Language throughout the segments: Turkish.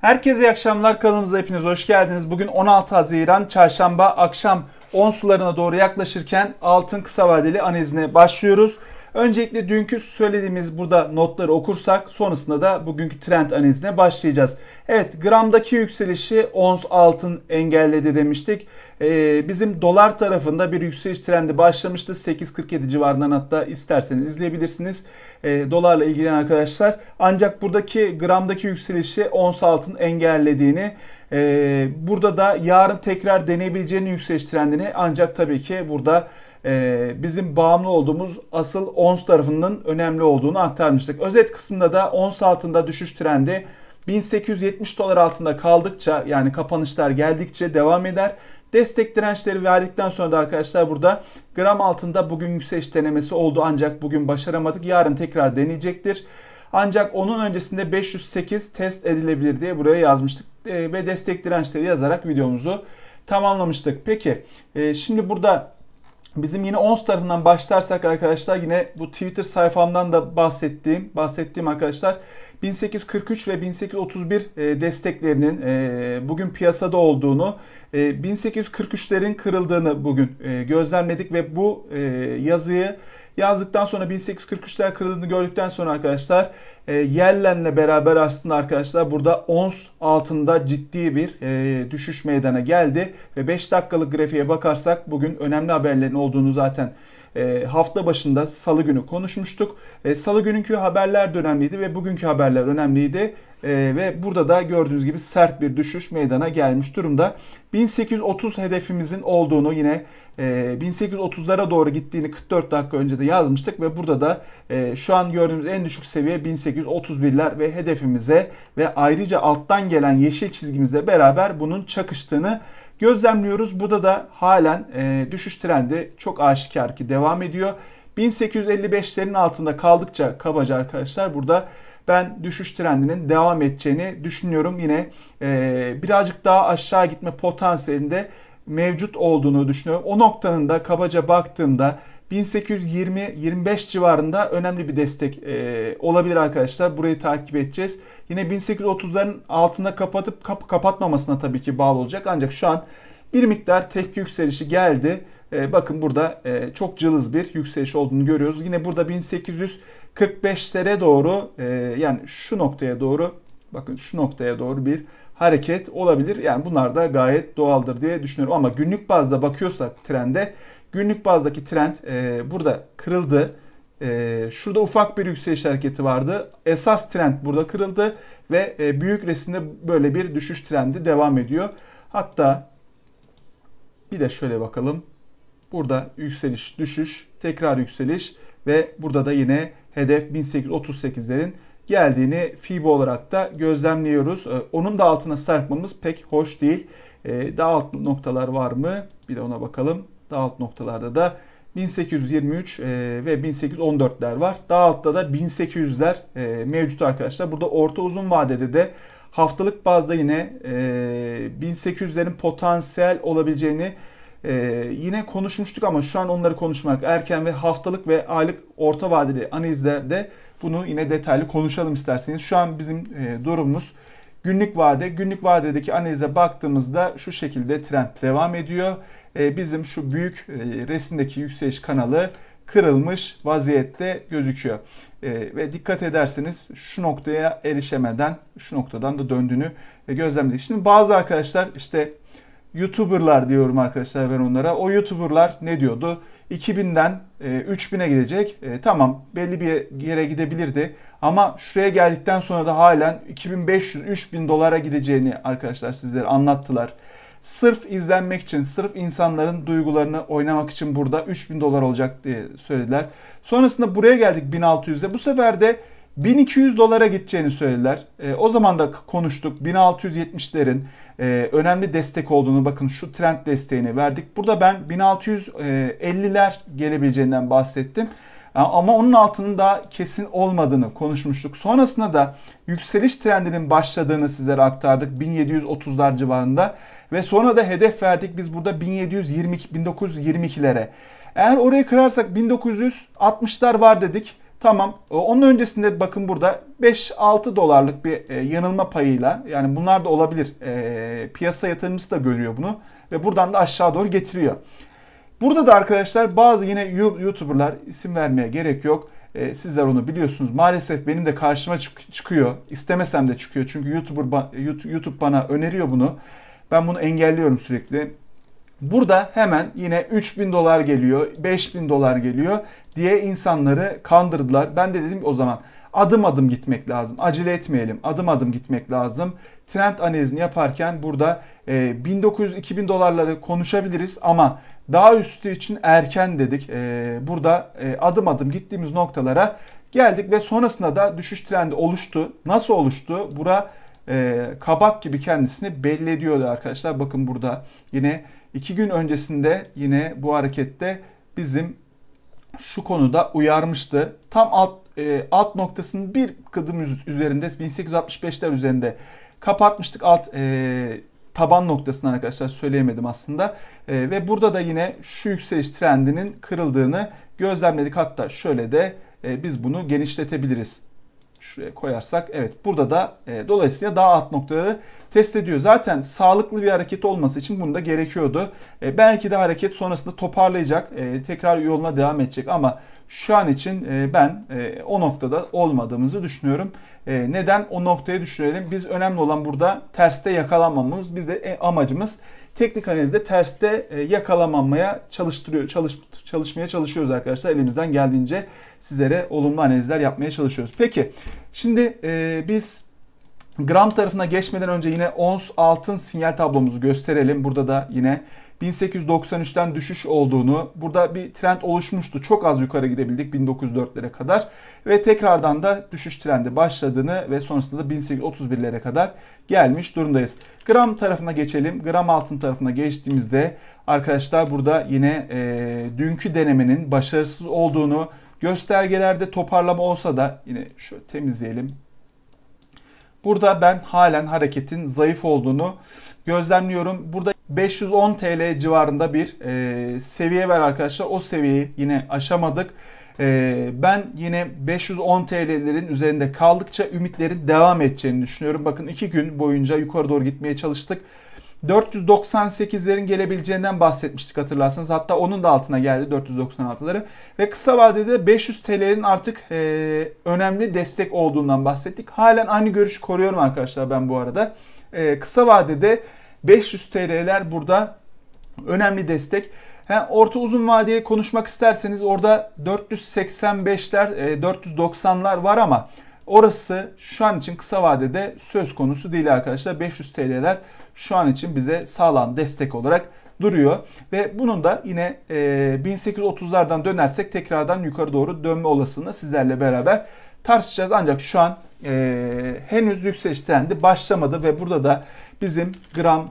Herkese iyi akşamlar. Kanalımıza hepiniz hoş geldiniz. Bugün 16 Haziran Çarşamba akşam 10 sularına doğru yaklaşırken altın kısa vadeli analizine başlıyoruz. Öncelikle dünkü söylediğimiz burada notları okursak sonrasında da bugünkü trend analizine başlayacağız. Evet gramdaki yükselişi ons altın engelledi demiştik. Ee, bizim dolar tarafında bir yükseliş trendi başlamıştı. 8.47 civarından hatta isterseniz izleyebilirsiniz. Ee, dolarla ilgilenen arkadaşlar. Ancak buradaki gramdaki yükselişi ons altın engellediğini e, burada da yarın tekrar deneyebileceğini yükseliş trendini ancak tabii ki burada ee, bizim bağımlı olduğumuz asıl ons tarafının önemli olduğunu aktarmıştık. Özet kısmında da ons altında düşüş trendi 1870 dolar altında kaldıkça yani kapanışlar geldikçe devam eder. Destek dirençleri verdikten sonra da arkadaşlar burada gram altında bugün yükseliş denemesi oldu ancak bugün başaramadık. Yarın tekrar deneyecektir. Ancak onun öncesinde 508 test edilebilir diye buraya yazmıştık ee, ve destek dirençleri yazarak videomuzu tamamlamıştık. Peki e, şimdi burada Bizim yine ONS tarafından başlarsak arkadaşlar yine bu Twitter sayfamdan da bahsettiğim, bahsettiğim arkadaşlar 1843 ve 1831 e, desteklerinin e, bugün piyasada olduğunu, 1843'lerin e, kırıldığını bugün gözlemledik ve bu yazıyı Yazdıktan sonra 1843'ler kırıldığını gördükten sonra arkadaşlar e, Yellen'le beraber aslında arkadaşlar burada ons altında ciddi bir e, düşüş meydana geldi. Ve 5 dakikalık grafiğe bakarsak bugün önemli haberlerin olduğunu zaten e, hafta başında salı günü konuşmuştuk. E, salı gününkü haberler de önemliydi ve bugünkü haberler önemliydi. E, ve burada da gördüğünüz gibi sert bir düşüş meydana gelmiş durumda. 1830 hedefimizin olduğunu yine e, 1830'lara doğru gittiğini 44 dakika önce de yazmıştık ve burada da e, şu an gördüğümüz en düşük seviye 1831'ler ve hedefimize ve ayrıca alttan gelen yeşil çizgimizle beraber bunun çakıştığını gözlemliyoruz. Burada da halen e, düşüş trendi çok aşikar ki devam ediyor. 1855'lerin altında kaldıkça kabaca arkadaşlar burada ben düşüş trendinin devam edeceğini düşünüyorum. Yine e, birazcık daha aşağı gitme potansiyelinde mevcut olduğunu düşünüyorum. O noktanın da kabaca baktığımda 1820-25 civarında önemli bir destek e, olabilir arkadaşlar. Burayı takip edeceğiz. Yine 1830'ların altında kapatıp kap kapatmamasına tabii ki bağlı olacak. Ancak şu an bir miktar tek yükselişi geldi. E, bakın burada e, çok cılız bir yükseliş olduğunu görüyoruz. Yine burada 1800 45'lere doğru e, yani şu noktaya doğru bakın şu noktaya doğru bir hareket olabilir. Yani bunlar da gayet doğaldır diye düşünüyorum. Ama günlük bazda bakıyorsak trende günlük bazdaki trend e, burada kırıldı. E, şurada ufak bir yükseliş hareketi vardı. Esas trend burada kırıldı ve e, büyük resimde böyle bir düşüş trendi devam ediyor. Hatta bir de şöyle bakalım. Burada yükseliş, düşüş, tekrar yükseliş ve burada da yine hedef 1838'lerin geldiğini FIBA olarak da gözlemliyoruz. Ee, onun da altına sarkmamız pek hoş değil. Ee, Daha alt noktalar var mı? Bir de ona bakalım. Daha alt noktalarda da 1823 e, ve 1814'ler var. Daha altta da 1800'ler e, mevcut arkadaşlar. Burada orta uzun vadede de haftalık bazda yine 1800'lerin e, potansiyel olabileceğini ee, yine konuşmuştuk ama şu an onları konuşmak erken ve haftalık ve aylık orta vadeli analizlerde bunu yine detaylı konuşalım isterseniz. Şu an bizim e, durumumuz günlük vade. Günlük vadedeki analize baktığımızda şu şekilde trend devam ediyor. E, bizim şu büyük e, resimdeki yükseliş kanalı kırılmış vaziyette gözüküyor. E, ve dikkat ederseniz şu noktaya erişemeden şu noktadan da döndüğünü gözlemledik. Şimdi bazı arkadaşlar işte YouTuber'lar diyorum arkadaşlar ben onlara. O YouTuber'lar ne diyordu? 2000'den e, 3000'e gidecek. E, tamam belli bir yere gidebilirdi. Ama şuraya geldikten sonra da halen 2500-3000 dolara gideceğini arkadaşlar sizlere anlattılar. Sırf izlenmek için, sırf insanların duygularını oynamak için burada 3000 dolar olacak diye söylediler. Sonrasında buraya geldik 1600'de. Bu sefer de 1200 dolara gideceğini söylediler. E, o zaman da konuştuk. 1670'lerin e, önemli destek olduğunu bakın şu trend desteğini verdik. Burada ben 1650'ler gelebileceğinden bahsettim. E, ama onun altının daha kesin olmadığını konuşmuştuk. Sonrasında da yükseliş trendinin başladığını sizlere aktardık 1730'lar civarında ve sonra da hedef verdik biz burada 1720 1922'lere. Eğer orayı kırarsak 1960'lar var dedik. Tamam. E, onun öncesinde bakın burada 5-6 dolarlık bir e, yanılma payıyla yani bunlar da olabilir. E, piyasa yatırımcısı da görüyor bunu ve buradan da aşağı doğru getiriyor. Burada da arkadaşlar bazı yine YouTuber'lar isim vermeye gerek yok. Sizler onu biliyorsunuz. Maalesef benim de karşıma çıkıyor. İstemesem de çıkıyor. Çünkü YouTuber, YouTube bana öneriyor bunu. Ben bunu engelliyorum sürekli. Burada hemen yine 3000 dolar geliyor, 5000 dolar geliyor diye insanları kandırdılar. Ben de dedim o zaman adım adım gitmek lazım. Acele etmeyelim. Adım adım gitmek lazım. Trend analizini yaparken burada 1900-2000 e, dolarları konuşabiliriz ama daha üstü için erken dedik. E, burada e, adım adım gittiğimiz noktalara geldik ve sonrasında da düşüş trendi oluştu. Nasıl oluştu? Burada e, kabak gibi kendisini belli ediyordu arkadaşlar. Bakın burada yine iki gün öncesinde yine bu harekette bizim şu konuda uyarmıştı. Tam alt, e, alt noktasının bir kıdım üzerinde 1865'ler üzerinde kapatmıştık alt e, taban noktasını arkadaşlar söyleyemedim aslında. E, ve burada da yine şu yükseliş trendinin kırıldığını gözlemledik. Hatta şöyle de e, biz bunu genişletebiliriz şuraya koyarsak evet burada da e, dolayısıyla daha alt noktaları test ediyor. Zaten sağlıklı bir hareket olması için bunu da gerekiyordu. E, belki de hareket sonrasında toparlayacak, e, tekrar yoluna devam edecek ama şu an için e, ben e, o noktada olmadığımızı düşünüyorum. E, neden o noktaya düşünelim? Biz önemli olan burada terste yakalanmamamız. Biz de e, amacımız teknik analizde terste e, yakalamamaya çalıştırıyor, çalış, çalışmaya çalışıyoruz arkadaşlar. Elimizden geldiğince sizlere olumlu analizler yapmaya çalışıyoruz. Peki şimdi e, biz Gram tarafına geçmeden önce yine ons altın sinyal tablomuzu gösterelim. Burada da yine 1893'ten düşüş olduğunu, burada bir trend oluşmuştu. Çok az yukarı gidebildik 1904'lere kadar ve tekrardan da düşüş trendi başladığını ve sonrasında da 1831'lere kadar gelmiş durumdayız. Gram tarafına geçelim. Gram altın tarafına geçtiğimizde arkadaşlar burada yine e, dünkü denemenin başarısız olduğunu, göstergelerde toparlama olsa da yine şöyle temizleyelim Burada ben halen hareketin zayıf olduğunu gözlemliyorum. Burada 510 TL civarında bir e, seviye var arkadaşlar. O seviyeyi yine aşamadık. E, ben yine 510 TL'lerin üzerinde kaldıkça ümitlerin devam edeceğini düşünüyorum. Bakın iki gün boyunca yukarı doğru gitmeye çalıştık. 498'lerin gelebileceğinden bahsetmiştik hatırlarsanız. Hatta onun da altına geldi 496'ları. Ve kısa vadede 500 TL'nin artık e, önemli destek olduğundan bahsettik. Halen aynı görüşü koruyorum arkadaşlar ben bu arada. E, kısa vadede 500 TL'ler burada önemli destek. He, orta uzun vadeye konuşmak isterseniz orada 485'ler, e, 490'lar var ama orası şu an için kısa vadede söz konusu değil arkadaşlar. 500 TL'ler şu an için bize sağlam destek olarak duruyor. Ve bunun da yine e, 1830'lardan dönersek tekrardan yukarı doğru dönme olasılığını sizlerle beraber tartışacağız. Ancak şu an e, henüz yükseliş trendi başlamadı ve burada da bizim gram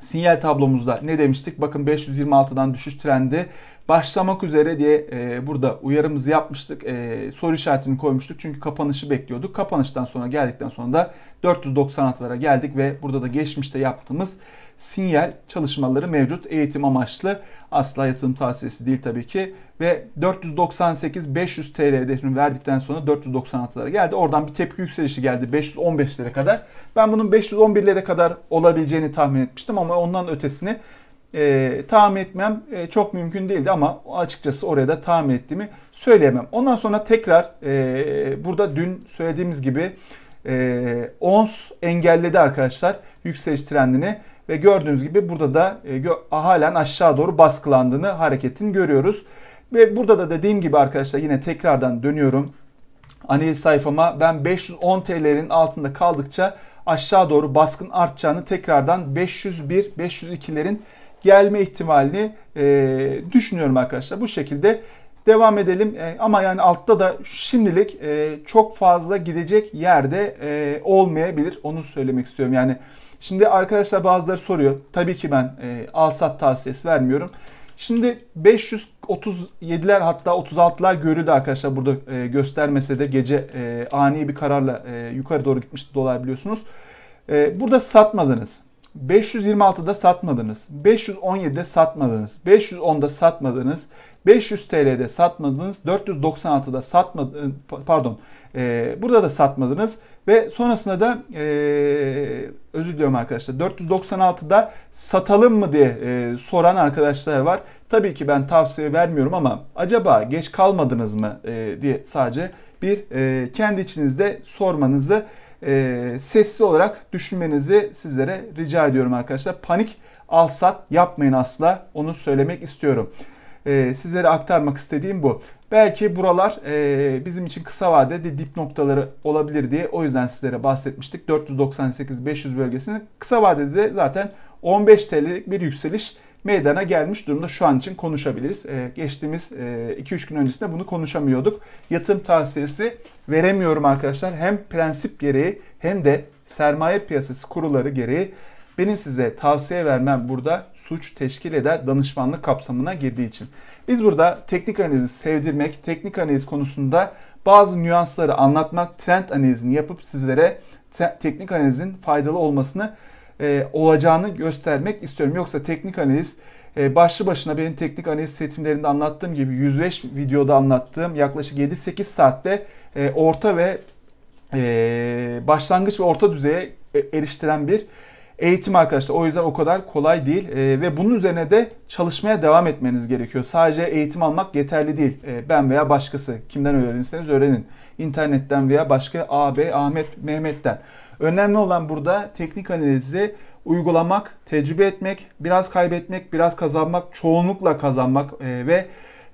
sinyal tablomuzda ne demiştik? Bakın 526'dan düşüş trendi başlamak üzere diye e, burada uyarımızı yapmıştık. E, soru işaretini koymuştuk çünkü kapanışı bekliyorduk. Kapanıştan sonra geldikten sonra da 496'lara geldik ve burada da geçmişte yaptığımız sinyal çalışmaları mevcut. Eğitim amaçlı asla yatırım tavsiyesi değil tabii ki. Ve 498-500 TL hedefini verdikten sonra 496'lara geldi. Oradan bir tepki yükselişi geldi 515 515'lere kadar. Ben bunun 511 511'lere kadar olabileceğini tahmin etmiştim ama ondan ötesini e, tahmin etmem e, çok mümkün değildi ama açıkçası oraya da tahmin ettiğimi söyleyemem. Ondan sonra tekrar e, burada dün söylediğimiz gibi e, ONS engelledi arkadaşlar yükseliş trendini ve gördüğünüz gibi burada da e, gö halen aşağı doğru baskılandığını hareketin görüyoruz. Ve burada da dediğim gibi arkadaşlar yine tekrardan dönüyorum analiz sayfama ben 510 TL'nin altında kaldıkça aşağı doğru baskın artacağını tekrardan 501 502'lerin gelme ihtimalini e, düşünüyorum arkadaşlar. Bu şekilde devam edelim. E, ama yani altta da şimdilik e, çok fazla gidecek yerde e, olmayabilir. Onu söylemek istiyorum. Yani şimdi arkadaşlar bazıları soruyor. Tabii ki ben e, alsat tavsiyesi vermiyorum. Şimdi 537'ler hatta 36'lar görüldü arkadaşlar burada e, göstermese de gece e, ani bir kararla e, yukarı doğru gitmişti dolar biliyorsunuz. E, burada satmadınız. 526'da satmadınız. 517'de satmadınız. 510'da satmadınız. 500 TL'de satmadınız. 496'da satmadınız. Pardon. E, burada da satmadınız. Ve sonrasında da e, özür diliyorum arkadaşlar. 496'da satalım mı diye e, soran arkadaşlar var. Tabii ki ben tavsiye vermiyorum ama acaba geç kalmadınız mı e, diye sadece bir e, kendi içinizde sormanızı e, sesli olarak düşünmenizi sizlere rica ediyorum arkadaşlar. Panik alsat yapmayın asla onu söylemek istiyorum. E, sizlere aktarmak istediğim bu. Belki buralar e, bizim için kısa vadede dip noktaları olabilir diye o yüzden sizlere bahsetmiştik. 498-500 bölgesini kısa vadede de zaten 15 TL'lik bir yükseliş meydana gelmiş durumda şu an için konuşabiliriz. Ee, geçtiğimiz 2-3 e, gün öncesinde bunu konuşamıyorduk. Yatırım tavsiyesi veremiyorum arkadaşlar. Hem prensip gereği hem de sermaye piyasası kurulları gereği benim size tavsiye vermem burada suç teşkil eder danışmanlık kapsamına girdiği için. Biz burada teknik analizi sevdirmek, teknik analiz konusunda bazı nüansları anlatmak, trend analizini yapıp sizlere te teknik analizin faydalı olmasını e, olacağını göstermek istiyorum. Yoksa teknik analiz e, başlı başına benim teknik analiz setimlerinde anlattığım gibi 105 videoda anlattığım yaklaşık 7-8 saatte e, orta ve e, başlangıç ve orta düzeye e, eriştiren bir eğitim arkadaşlar. O yüzden o kadar kolay değil e, ve bunun üzerine de çalışmaya devam etmeniz gerekiyor. Sadece eğitim almak yeterli değil. E, ben veya başkası kimden öğrenirseniz öğrenin. İnternetten veya başka A, B, Ahmet, Mehmet'ten. Önemli olan burada teknik analizi uygulamak, tecrübe etmek, biraz kaybetmek, biraz kazanmak, çoğunlukla kazanmak e, ve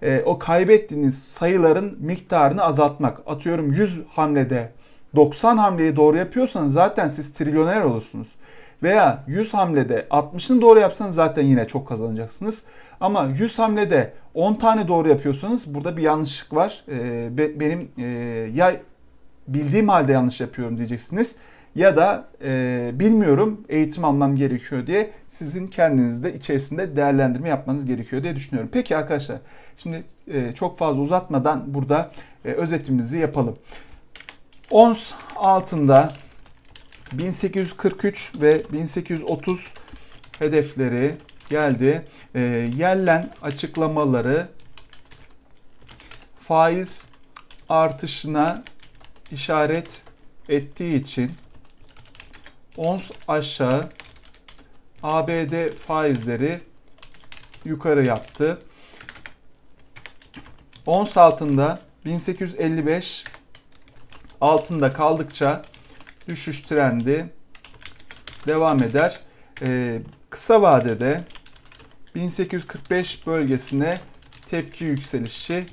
e, o kaybettiğiniz sayıların miktarını azaltmak. Atıyorum 100 hamlede 90 hamleyi doğru yapıyorsanız zaten siz trilyoner olursunuz. Veya 100 hamlede 60'ını doğru yapsanız zaten yine çok kazanacaksınız. Ama 100 hamlede 10 tane doğru yapıyorsanız burada bir yanlışlık var. E, be, benim e, ya bildiğim halde yanlış yapıyorum diyeceksiniz ya da e, bilmiyorum eğitim almam gerekiyor diye sizin kendinizde içerisinde değerlendirme yapmanız gerekiyor diye düşünüyorum. Peki arkadaşlar şimdi e, çok fazla uzatmadan burada e, özetimizi yapalım. Ons altında 1843 ve 1830 hedefleri geldi. E, yerlen açıklamaları faiz artışına işaret ettiği için ons aşağı ABD faizleri yukarı yaptı. Ons altında 1855 altında kaldıkça düşüş trendi devam eder. Ee, kısa vadede 1845 bölgesine tepki yükselişi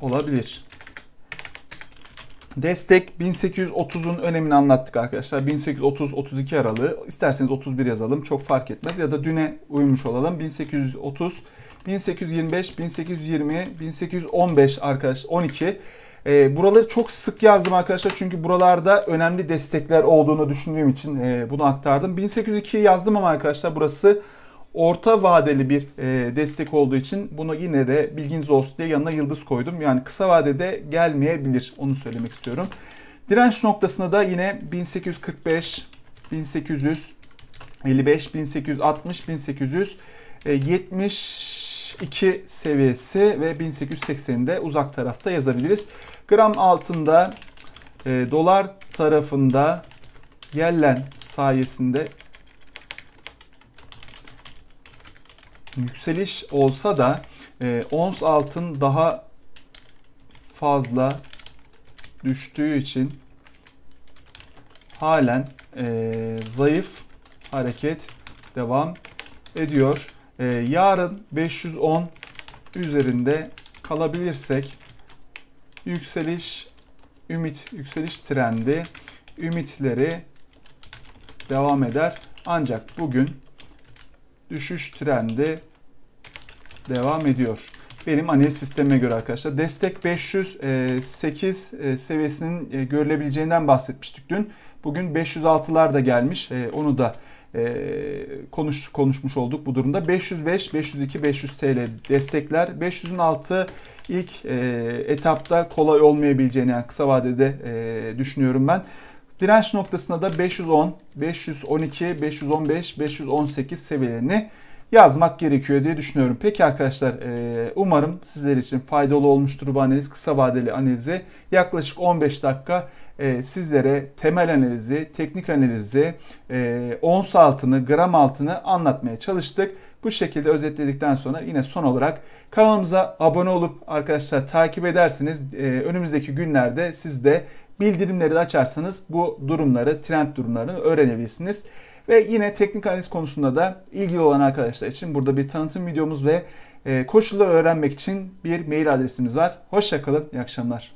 olabilir. Destek 1830'un önemini anlattık arkadaşlar. 1830-32 aralığı. İsterseniz 31 yazalım çok fark etmez. Ya da düne uymuş olalım. 1830, 1825, 1820, 1815 arkadaşlar 12. E, buraları çok sık yazdım arkadaşlar çünkü buralarda önemli destekler olduğunu düşündüğüm için e, bunu aktardım. 1802 yazdım ama arkadaşlar burası orta vadeli bir e, destek olduğu için bunu yine de bilginiz olsun diye yanına yıldız koydum. Yani kısa vadede gelmeyebilir onu söylemek istiyorum. Direnç noktasına da yine 1845, 1855, 1860, 1872 seviyesi ve 1880'de uzak tarafta yazabiliriz. Gram altında e, dolar tarafında yerlen sayesinde yükseliş olsa da e, ons altın daha fazla düştüğü için halen e, zayıf hareket devam ediyor. E, yarın 510 üzerinde kalabilirsek yükseliş ümit yükseliş trendi ümitleri devam eder. Ancak bugün düşüş trendi devam ediyor. Benim analiz sistemime göre arkadaşlar. Destek 508 e, e, seviyesinin e, görülebileceğinden bahsetmiştik dün. Bugün 506'lar da gelmiş. Onu da konuş konuşmuş olduk bu durumda. 505, 502, 500 TL destekler. 500'ün altı ilk etapta kolay olmayabileceğini yani kısa vadede düşünüyorum ben. Direnç noktasına da 510, 512, 515, 518 seviyelerini yazmak gerekiyor diye düşünüyorum. Peki arkadaşlar e, umarım sizler için faydalı olmuştur bu analiz. Kısa vadeli analizi yaklaşık 15 dakika e, sizlere temel analizi, teknik analizi, e, ons altını, gram altını anlatmaya çalıştık. Bu şekilde özetledikten sonra yine son olarak kanalımıza abone olup arkadaşlar takip edersiniz. önümüzdeki günlerde siz de bildirimleri de açarsanız bu durumları, trend durumlarını öğrenebilirsiniz. Ve yine teknik analiz konusunda da ilgili olan arkadaşlar için burada bir tanıtım videomuz ve e, koşulları öğrenmek için bir mail adresimiz var. Hoşçakalın, iyi akşamlar.